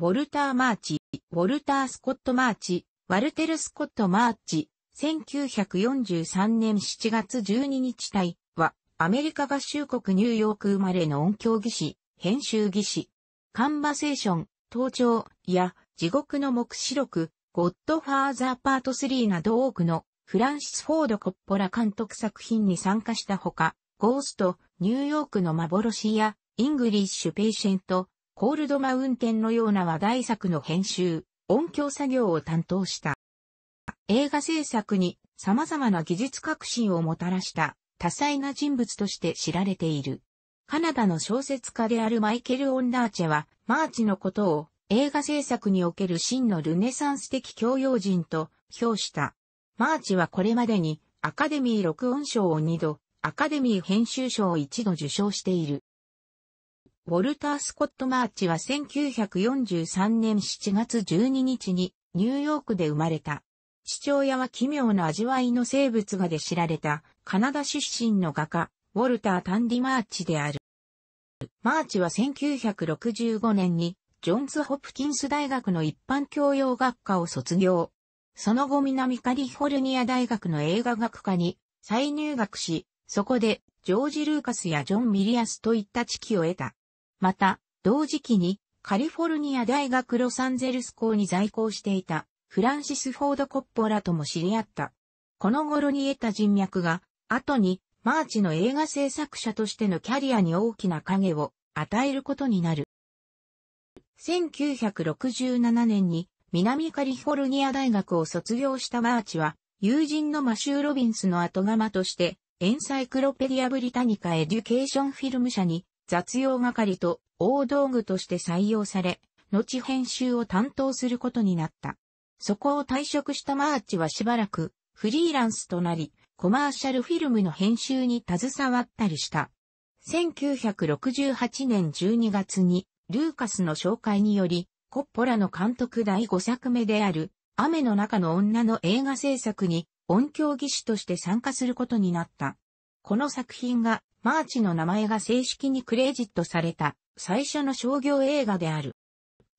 ウォルター・マーチ、ウォルター・スコット・マーチ、ワルテル・スコット・マーチ、1943年7月12日体は、アメリカ合衆国ニューヨーク生まれの音響技師、編集技師、カンバセーション、盗聴や地獄の目視録、ゴッドファーザーパート3など多くのフランシス・フォード・コッポラ監督作品に参加したほか、ゴースト、ニューヨークの幻や、イングリッシュ・ペイシェント、コールドマウンテンのような話題作の編集、音響作業を担当した。映画制作に様々な技術革新をもたらした多彩な人物として知られている。カナダの小説家であるマイケル・オンダーチェは、マーチのことを映画制作における真のルネサンス的教養人と評した。マーチはこれまでにアカデミー録音賞を2度、アカデミー編集賞を1度受賞している。ウォルター・スコット・マーチは1943年7月12日にニューヨークで生まれた。父親は奇妙な味わいの生物画で知られたカナダ出身の画家、ウォルター・タンディ・マーチである。マーチは1965年にジョンズ・ホプキンス大学の一般教養学科を卒業。その後南カリフォルニア大学の映画学科に再入学し、そこでジョージ・ルーカスやジョン・ミリアスといった知識を得た。また、同時期にカリフォルニア大学ロサンゼルス校に在校していたフランシス・フォード・コッポラとも知り合った。この頃に得た人脈が、後にマーチの映画制作者としてのキャリアに大きな影を与えることになる。1967年に南カリフォルニア大学を卒業したマーチは、友人のマシュー・ロビンスの後釜として、エンサイクロペディア・ブリタニカ・エデュケーション・フィルム社に雑用係と大道具として採用され、後編集を担当することになった。そこを退職したマーチはしばらくフリーランスとなり、コマーシャルフィルムの編集に携わったりした。1968年12月に、ルーカスの紹介により、コッポラの監督第5作目である、雨の中の女の映画制作に、音響技師として参加することになった。この作品が、マーチの名前が正式にクレジットされた最初の商業映画である。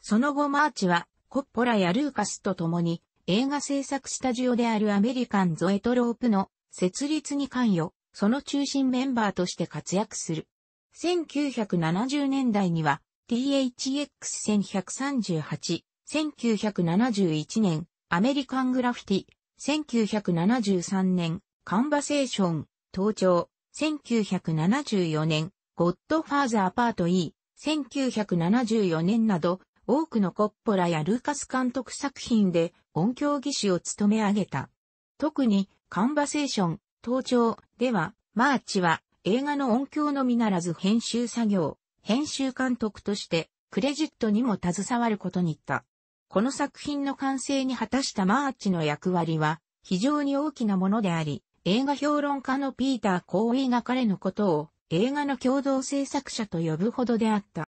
その後マーチはコッポラやルーカスと共に映画制作スタジオであるアメリカンゾエトロープの設立に関与、その中心メンバーとして活躍する。1970年代には THX1138、1971年アメリカングラフィティ、1973年カンバセーション、登場。1974年、ゴッドファーザーパート E、1974年など、多くのコッポラやルーカス監督作品で音響技師を務め上げた。特に、カンバセーション、登頂では、マーチは映画の音響のみならず編集作業、編集監督としてクレジットにも携わることに言った。この作品の完成に果たしたマーチの役割は非常に大きなものであり、映画評論家のピーター・コーーが彼のことを映画の共同制作者と呼ぶほどであった。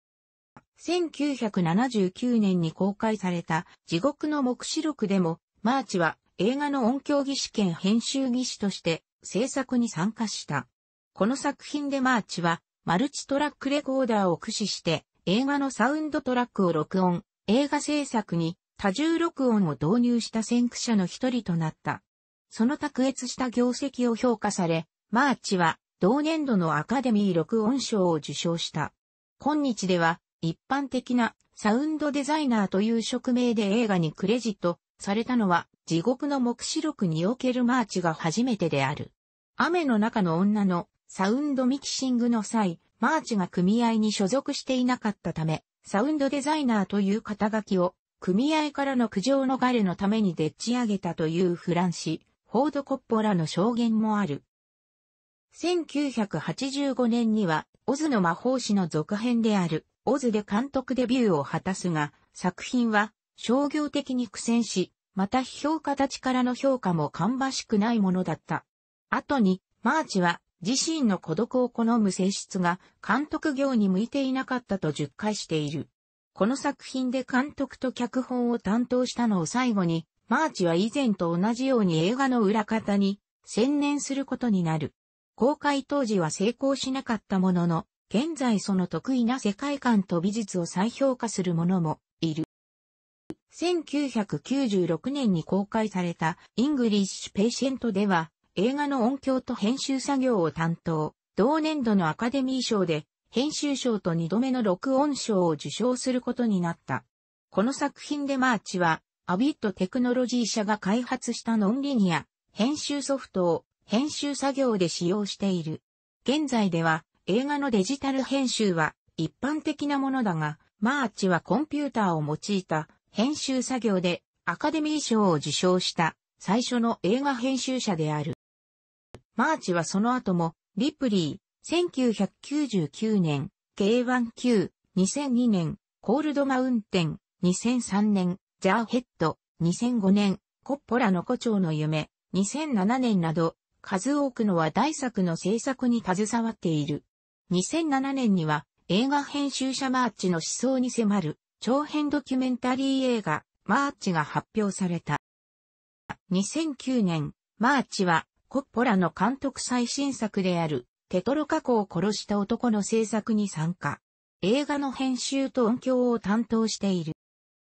1979年に公開された地獄の目視録でも、マーチは映画の音響技師兼編集技師として制作に参加した。この作品でマーチはマルチトラックレコーダーを駆使して映画のサウンドトラックを録音、映画制作に多重録音を導入した先駆者の一人となった。その卓越した業績を評価され、マーチは同年度のアカデミー録音賞を受賞した。今日では一般的なサウンドデザイナーという職名で映画にクレジットされたのは地獄の目視録におけるマーチが初めてである。雨の中の女のサウンドミキシングの際、マーチが組合に所属していなかったため、サウンドデザイナーという肩書きを組合からの苦情逃れのためにでっち上げたというフランシフォード・コッポラの証言もある。1985年には、オズの魔法師の続編である、オズで監督デビューを果たすが、作品は商業的に苦戦し、また批評家たちからの評価も芳しくないものだった。後に、マーチは自身の孤独を好む性質が監督業に向いていなかったと述回している。この作品で監督と脚本を担当したのを最後に、マーチは以前と同じように映画の裏方に専念することになる。公開当時は成功しなかったものの、現在その得意な世界観と美術を再評価する者もいる。1996年に公開されたイングリッシュ・ペイシェントでは映画の音響と編集作業を担当、同年度のアカデミー賞で編集賞と2度目の録音賞を受賞することになった。この作品でマーチはアビットテクノロジー社が開発したノンリニア、編集ソフトを編集作業で使用している。現在では映画のデジタル編集は一般的なものだが、マーチはコンピューターを用いた編集作業でアカデミー賞を受賞した最初の映画編集者である。マーチはその後もリプリー、1999年、K1Q、2002年、コールドマウンテン、2003年、ジャーヘッド、2005年、コッポラの胡蝶の夢、2007年など、数多くの話題作の制作に携わっている。2007年には、映画編集者マーチの思想に迫る、長編ドキュメンタリー映画、マーチが発表された。2009年、マーチは、コッポラの監督最新作である、テトロ過去を殺した男の制作に参加。映画の編集と音響を担当している。